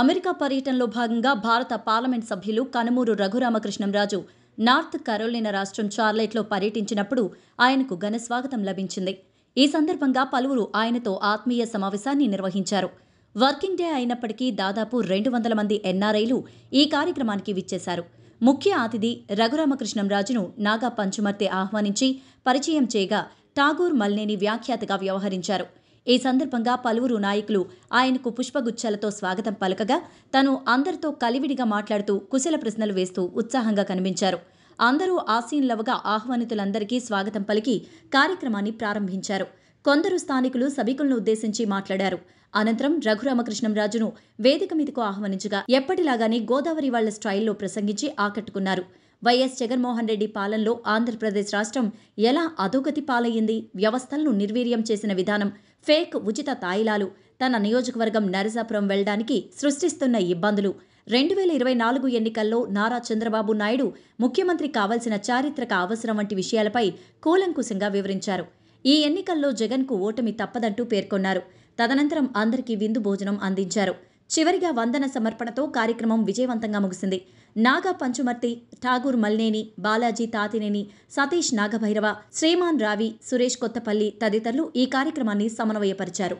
America పర్యటనలో భాగంగా భారత పార్లమెంట్ సభ్యులు కనుమూరు రఘురామకృష్ణంరాజు నార్త్ కరోలినా రాష్ట్రం చార్లెట్లో పర్యటించినప్పుడు ఆయనకు ఘన స్వాగతం లభించింది ఈ సందర్భంగా పలువురు ఆయనతో ఆత్మీయ సమావేశాన్ని నిర్వహించారు వర్కింగ్ డే అయినప్పటికీ దాదాపు రెండు వందల మంది ఎన్ఆర్ఐలు ఈ కార్యక్రమానికి విచ్చేశారు ముఖ్య అతిథి రఘురామకృష్ణంరాజును నాగా పంచుమర్తి ఆహ్వానించి పరిచయం చేయగా ఠాగూర్ మల్నేని వ్యాఖ్యాతగా వ్యవహరించారు ఈ సందర్భంగా పలువురు నాయకులు ఆయనకు పుష్పగుచ్చాలతో స్వాగతం పలకగా తను అందరితో కలివిడిగా మాట్లాడుతూ కుశల ప్రశ్నలు వేస్తూ ఉత్సాహంగా కనిపించారు అందరూ ఆసీన్లవగా ఆహ్వానితులందరికీ స్వాగతం పలికి కార్యక్రమాన్ని ప్రారంభించారు కొందరు స్థానికులు సభికులను ఉద్దేశించి మాట్లాడారు అనంతరం రఘురామకృష్ణంరాజును వేదిక మీదకు ఆహ్వానించగా ఎప్పటిలాగానే గోదావరి వాళ్ల స్టైల్లో ప్రసంగించి ఆకట్టుకున్నారు వైఎస్ జగన్మోహన్ రెడ్డి పాలనలో ఆంధ్రప్రదేశ్ రాష్ట్రం ఎలా అధోగతి పాలయ్యింది వ్యవస్థలను నిర్వీర్యం చేసిన విధానం ఫేక్ ఉచిత తాయిలాలు తన నియోజకవర్గం నరసాపురం వెళ్ళడానికి సృష్టిస్తున్న ఇబ్బందులు రెండు వేల ఇరవై నాలుగు ఎన్నికల్లో నారా చంద్రబాబు నాయుడు ముఖ్యమంత్రి కావాల్సిన చారిత్రక అవసరం వంటి విషయాలపై కూలంకుశంగా వివరించారు ఈ ఎన్నికల్లో జగన్కు ఓటమి తప్పదంటూ పేర్కొన్నారు తదనంతరం అందరికీ విందు భోజనం అందించారు చివరిగా వందన సమర్పణతో కార్యక్రమం విజయవంతంగా ముగిసింది నాగా పంచుమర్తి ఠాగూర్ మల్నేని బాలాజీ తాతినేని సతీష్ నాగభైరవ శ్రీమాన్ రావి సురేష్ కొత్తపల్లి తదితరులు ఈ కార్యక్రమాన్ని సమన్వయపరిచారు